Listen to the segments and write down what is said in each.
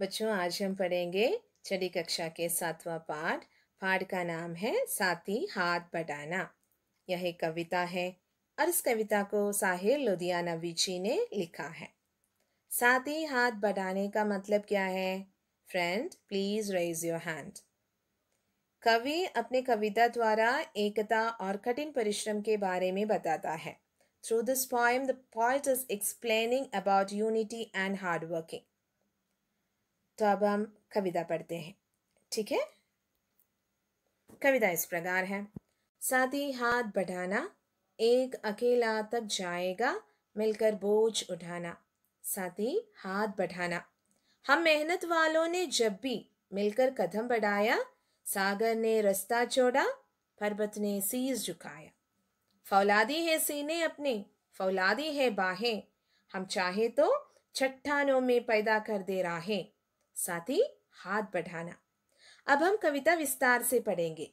बच्चों आज हम पढ़ेंगे छठी कक्षा के सातवां पाठ पाठ का नाम है साथी हाथ बटाना यह एक कविता है और इस कविता को साहिर लुधियाना विची ने लिखा है साथी हाथ बटाने का मतलब क्या है friend please raise your hand कवि अपने कविता द्वारा एकता और कठिन परिश्रम के बारे में बताता है through this poem the poet is explaining about unity and hard working तो अब हम कविता पढ़ते हैं ठीक है कविता इस प्रकार है साथी हाथ बढ़ाना एक अकेला तक जाएगा मिलकर बोझ उठाना साथी हाथ बढ़ाना हम मेहनत वालों ने जब भी मिलकर कदम बढ़ाया सागर ने रास्ता छोड़ा पर्वत ने सीज झुकाया फौलादी है सीने अपने फौलादी है बाहें हम चाहे तो चट्टानों में पैदा कर दे राहें साथ ही हाथ बढ़ाना अब हम कविता विस्तार से पढ़ेंगे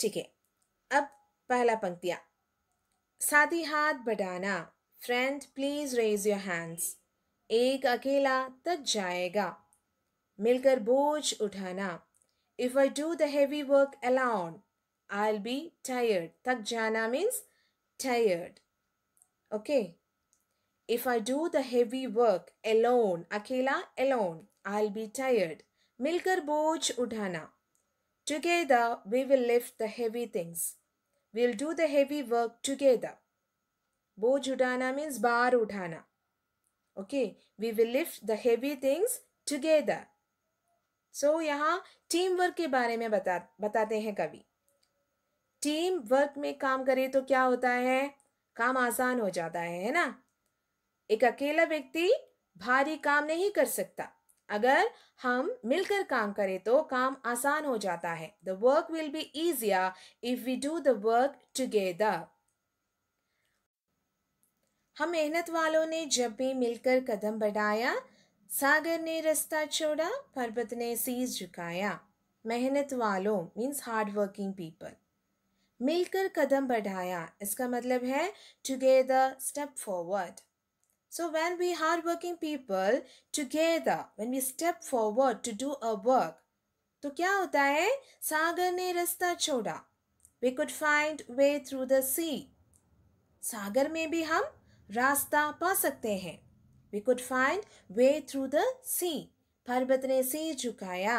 ठीक है अब पहला पंक्तियां साथ ही हाथ बढ़ाना friend please raise your hands एक अकेला तक जाएगा मिलकर बोझ उठाना if I do the heavy work alone I be tired तक जाना means tired okay okay? If I do the heavy work alone, akela alone, I'll be tired. Milkar boj udhana. Together we will lift the heavy things. We'll do the heavy work together. Boj udhana means bar udhana. Okay, we will lift the heavy things together. So यहाँ team work के बारे में बता बताते हैं कवि team work में काम करें तो क्या होता है काम आसान हो जाता है है ना एक अकेला व्यक्ति भारी काम नहीं कर सकता अगर हम मिलकर काम करें तो काम आसान हो जाता है the work will be easier if we do the work together हम मेहनत वालों ने जब भी मिलकर कदम बढ़ाया सागर ने रास्ता छोड़ा पर्वत ने सीज झुकाया मेहनत वालों मीन्स हार्ड वर्किंग पीपल मिलकर कदम बढ़ाया इसका मतलब है together step forward So when we hardworking people together, when we step forward to do a work, तो क्या होता है सागर ने रास्ता छोड़ा we could find way through the sea सागर में भी हम रास्ता पा सकते हैं we could find way through the sea पर्वत ने सी झुकाया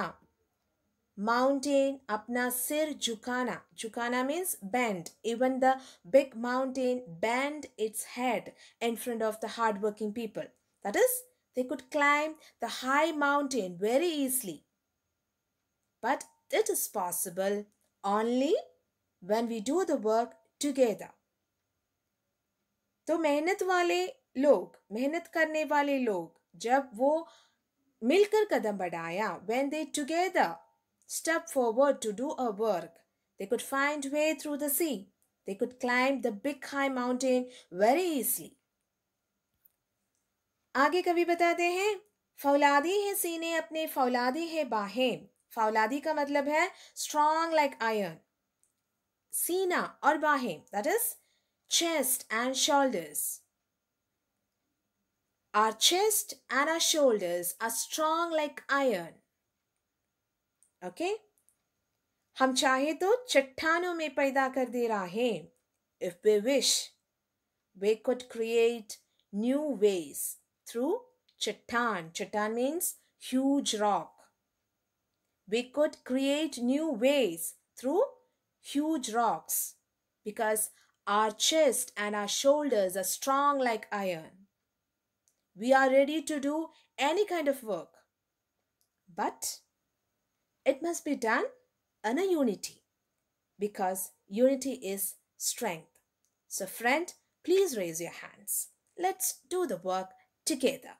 माउंटेन अपना सिर झुकाना झुकाना means bend even the big mountain bend its head in front of the hard working people that is they could climb the high mountain very easily but it is possible only when we do the work together तो मेहनत वाले लोग मेहनत करने वाले लोग जब वो मिलकर कदम बढ़ाया when they together step forward to do a work. They could find way through the sea. They could climb the big high mountain very easily. आगे कवि बताते हैं फौलादी है सीने अपने फौलादी है बाहें फौलादी का मतलब है स्ट्रॉन्ग लाइक आयरन सीना और बाहें that is chest and shoulders. Our chest and our shoulders are strong like iron. Okay हम चाहे तो चट्टानों में पैदा कर दे रहा है if we wish we could create new ways through चट्टान चट्टान means huge rock we could create new ways through huge rocks because our chest and our shoulders are strong like iron we are ready to do any kind of work but It must be done in a unity because unity is strength. So, friend, please raise your hands. Let's do the work together.